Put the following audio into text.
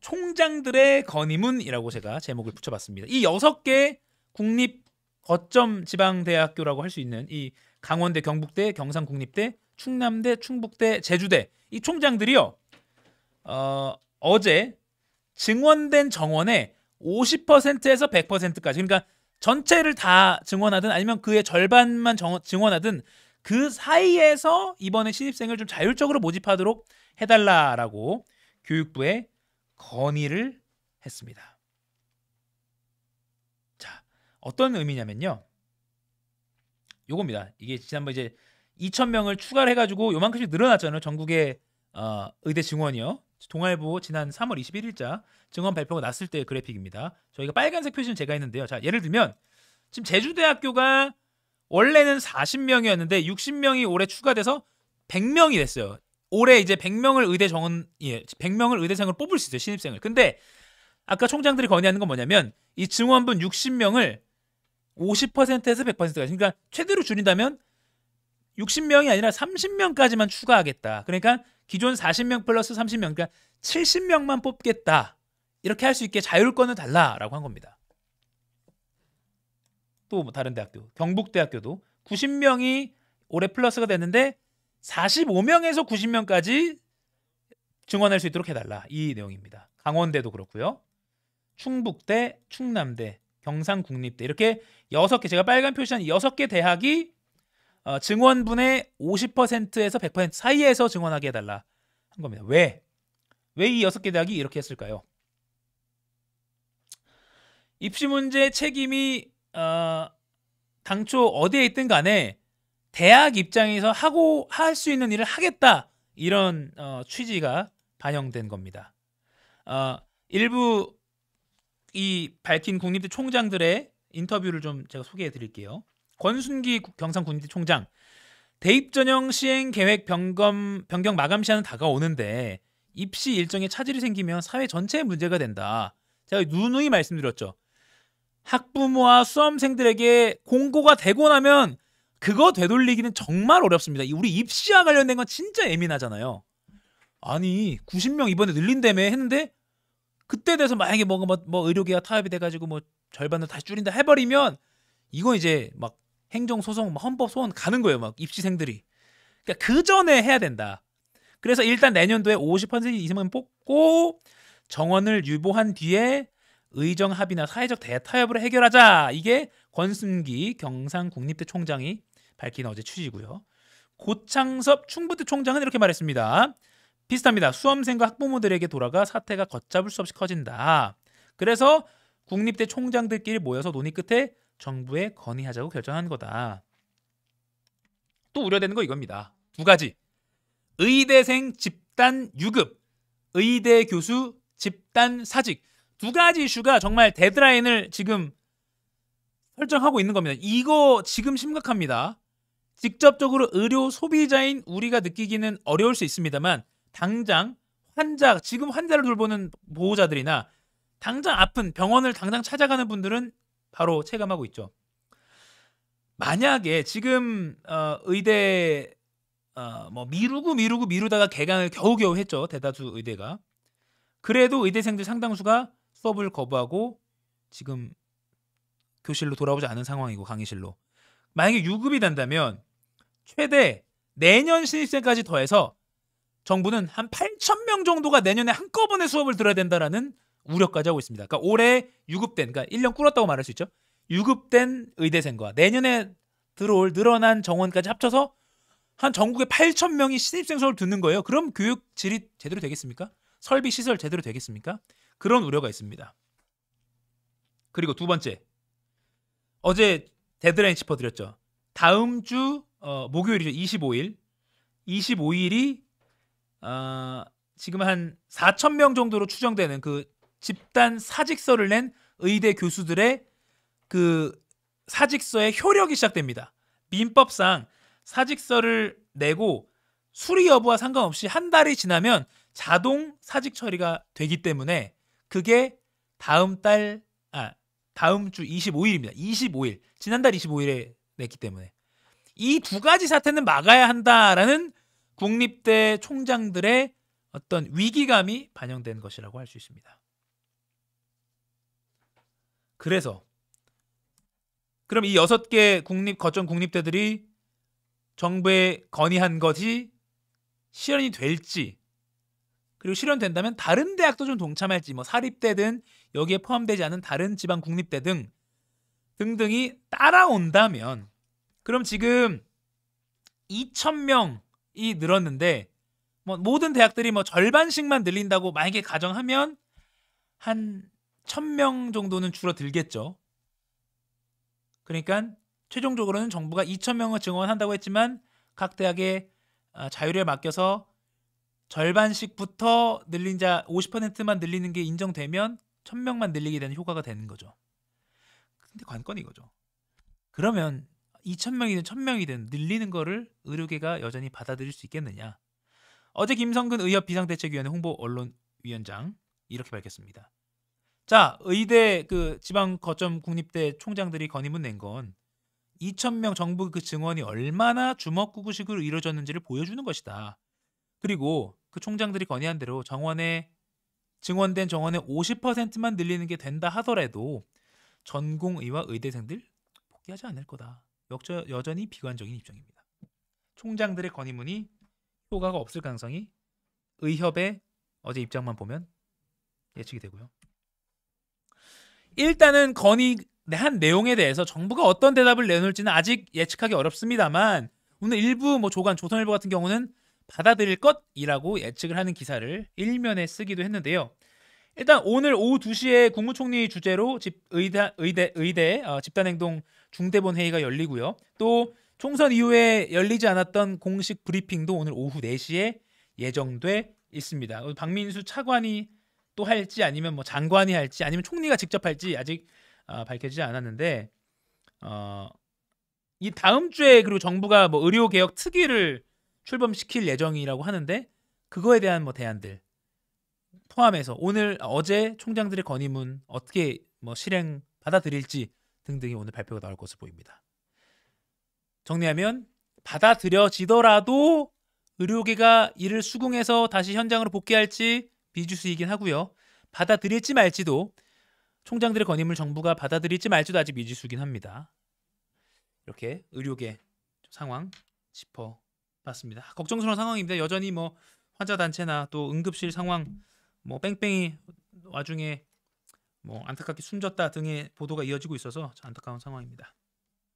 총장들의 건의문이라고 제가 제목을 붙여봤습니다. 이 여섯 개 국립 거점 지방대학교라고 할 수 있는 이 강원대, 경북대, 경상국립대, 충남대, 충북대, 제주대 이 총장들이요 어, 어제 증원된 정원의 50%에서 100%까지 그러니까 전체를 다 증원하든 아니면 그의 절반만 정원, 증원하든 그 사이에서 이번에 신입생을 좀 자율적으로 모집하도록 해달라라고 교육부에 건의를 했습니다. 자, 어떤 의미냐면요. 요겁니다. 이게 지난번 이제 2,000명을 추가를 해가지고 요만큼씩 늘어났잖아요. 전국의 어, 의대 증원이요. 동아일보 지난 3월 21일자 증원 발표가 났을 때 그래픽입니다. 저희가 빨간색 표시는 제가 했는데요. 자, 예를 들면 지금 제주대학교가 원래는 40명이었는데 60명이 올해 추가돼서 100명이 됐어요. 올해 이제 100명을 의대 정원 예, 100명을 의대생을 뽑을 수 있어요. 신입생을. 근데 아까 총장들이 건의하는 건 뭐냐면 이 증원분 60명을 50%에서 100%까지 그러니까 최대로 줄인다면 60명이 아니라 30명까지만 추가하겠다. 그러니까 기존 40명 플러스 30명 그러니까 70명만 뽑겠다. 이렇게 할 수 있게 자율권을 달라라고 한 겁니다. 또뭐 다른 대학교 경북대학교도 90명이 올해 플러스가 됐는데 45명에서 90명까지 증원할 수 있도록 해달라 이 내용입니다. 강원대도 그렇고요. 충북대, 충남대, 경상국립대 이렇게 6개 제가 빨간 표시한 6개 대학이 어, 증원분의 50%에서 100% 사이에서 증원하게 해달라 한 겁니다. 왜? 왜 이6개 대학이 이렇게 했을까요? 입시 문제 책임이 어, 당초 어디에 있든 간에 대학 입장에서 하고 할 수 있는 일을 하겠다 이런 어, 취지가 반영된 겁니다. 어, 일부 이 밝힌 국립대 총장들의 인터뷰를 좀 제가 소개해 드릴게요. 권순기 경상 국립대 총장 대입 전형 시행 계획 변검, 변경 마감 시한은 다가오는데 입시 일정에 차질이 생기면 사회 전체에 문제가 된다. 제가 누누이 말씀드렸죠. 학부모와 수험생들에게 공고가 되고 나면 그거 되돌리기는 정말 어렵습니다. 우리 입시와 관련된 건 진짜 예민하잖아요. 아니 90명 이번에 늘린다며 했는데 그때 돼서 만약에 뭐, 가 뭐, 뭐 의료계가 타협이 돼가지고 뭐 절반을 다시 줄인다 해버리면 이거 이제 막 행정 소송, 헌법 소원 가는 거예요. 막 입시생들이. 그러니까 그 전에 해야 된다. 그래서 일단 내년도에 50% 이상은 뽑고 정원을 유보한 뒤에 의정 합의나 사회적 대타협으로 해결하자. 이게 권순기 경상국립대 총장이 밝힌 어제 취지고요. 고창섭 충북대 총장은 이렇게 말했습니다. 비슷합니다. 수험생과 학부모들에게 돌아가 사태가 걷잡을 수 없이 커진다. 그래서 국립대 총장들끼리 모여서 논의 끝에 정부에 건의하자고 결정한 거다. 또 우려되는 거 이겁니다. 두 가지. 의대생 집단 유급, 의대 교수 집단 사직. 두 가지 이슈가 정말 데드라인을 지금 설정하고 있는 겁니다. 이거 지금 심각합니다. 직접적으로 의료 소비자인 우리가 느끼기는 어려울 수 있습니다만 당장 환자 지금 환자를 돌보는 보호자들이나 당장 아픈 병원을 당장 찾아가는 분들은 바로 체감하고 있죠. 만약에 지금 어, 의대 어, 뭐 미루고 미루고 미루다가 개강을 겨우겨우 했죠 대다수 의대가 그래도 의대생들 상당수가 수업을 거부하고 지금 교실로 돌아오지 않은 상황이고 강의실로 만약에 유급이 된다면 최대 내년 신입생까지 더해서 정부는 한 8천 명 정도가 내년에 한꺼번에 수업을 들어야 된다라는 우려까지 하고 있습니다. 그러니까 올해 유급된, 그러니까 1년 꿇었다고 말할 수 있죠. 유급된 의대생과 내년에 들어올 늘어난 정원까지 합쳐서 한 전국에 8천 명이 신입생 수업을 듣는 거예요. 그럼 교육 질이 제대로 되겠습니까? 설비 시설 제대로 되겠습니까? 그런 우려가 있습니다. 그리고 두 번째 어제 데드라인 짚어드렸죠. 다음 주 어, 목요일이죠. 25일. 25일이 어, 지금 한 4천 명 정도로 추정되는 그 집단 사직서를 낸 의대 교수들의 그 사직서의 효력이 시작됩니다. 민법상 사직서를 내고 수리 여부와 상관없이 한 달이 지나면 자동 사직 처리가 되기 때문에 그게 다음 달, 아, 다음 주 25일입니다. 25일. 지난달 25일에 냈기 때문에. 이두 가지 사태는 막아야 한다라는 국립대 총장들의 어떤 위기감이 반영된 것이라고 할 수 있습니다. 그래서 그럼 이 여섯 개 국립 거점 국립대들이 정부에 건의한 것이 실현이 될지 그리고 실현된다면 다른 대학도 좀 동참할지 뭐 사립대든 여기에 포함되지 않은 다른 지방 국립대 등 등등이 따라온다면 그럼 지금 2,000명이 늘었는데 뭐 모든 대학들이 뭐 절반씩만 늘린다고 만약에 가정하면 한 1,000명 정도는 줄어들겠죠. 그러니까 최종적으로는 정부가 2,000명을 증원한다고 했지만 각 대학의 아, 자율에 맡겨서 절반씩부터 늘린 자 50%만 늘리는 게 인정되면 1,000명만 늘리게 되는 효과가 되는 거죠. 근데 관건이 이거죠. 그러면 2천 명이든 천 명이든 늘리는 거를 의료계가 여전히 받아들일 수 있겠느냐. 어제 김성근 의협 비상대책위원회 홍보 언론위원장 이렇게 밝혔습니다. 자, 의대 그 지방 거점 국립대 총장들이 건의문 낸 건 2,000명 정부 그 증원이 얼마나 주먹구구식으로 이루어졌는지를 보여주는 것이다. 그리고 그 총장들이 건의한 대로 정원에 증원된 정원의 50%만 늘리는 게 된다 하더라도 전공의와 의대생들 복귀하지 않을 거다. 역저, 여전히 비관적인 입장입니다. 총장들의 건의문이 효과가 없을 가능성이 의협의 어제 입장만 보면 예측이 되고요. 일단은 건의한 네, 내용에 대해서 정부가 어떤 대답을 내놓을지는 아직 예측하기 어렵습니다만 오늘 일부 뭐 조간 조선일보 같은 경우는 받아들일 것이라고 예측을 하는 기사를 일면에 쓰기도 했는데요. 일단 오늘 오후 2시에 국무총리 주재로 집 의대 의대 의대 어, 집단행동 중대본 회의가 열리고요. 또 총선 이후에 열리지 않았던 공식 브리핑도 오늘 오후 4시에 예정돼 있습니다. 어, 박민수 차관이 또 할지 아니면 뭐 장관이 할지 아니면 총리가 직접 할지 아직 어, 밝혀지지 않았는데 어, 이 다음 주에 그리고 정부가 뭐 의료 개혁 특위를 출범시킬 예정이라고 하는데 그거에 대한 뭐 대안들 포함해서 오늘 어제 총장들의 건의문 어떻게 뭐 실행 받아들일지 등등이 오늘 발표가 나올 것으로 보입니다. 정리하면 받아들여지더라도 의료계가 이를 수긍해서 다시 현장으로 복귀할지 미지수이긴 하고요. 받아들일지 말지도 총장들의 건임을 정부가 받아들일지 말지도 아직 미지수긴 합니다. 이렇게 의료계 상황 짚어봤습니다. 걱정스러운 상황입니다. 여전히 뭐 환자 단체나 또 응급실 상황 뭐 뺑뺑이 와중에 뭐 안타깝게 숨졌다 등의 보도가 이어지고 있어서 안타까운 상황입니다.